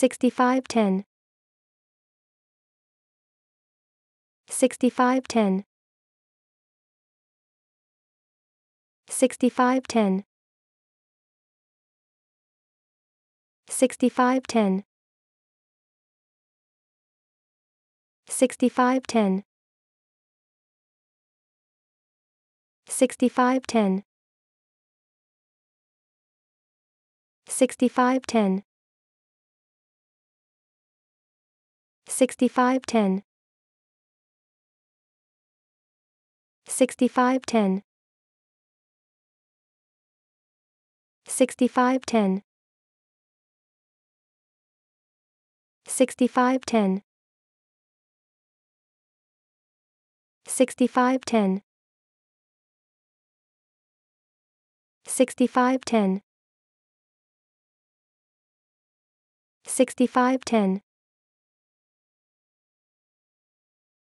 6510 6510 6510 6510 6510 6510 6510 6510 6510 6510 6510 6510 6510 6510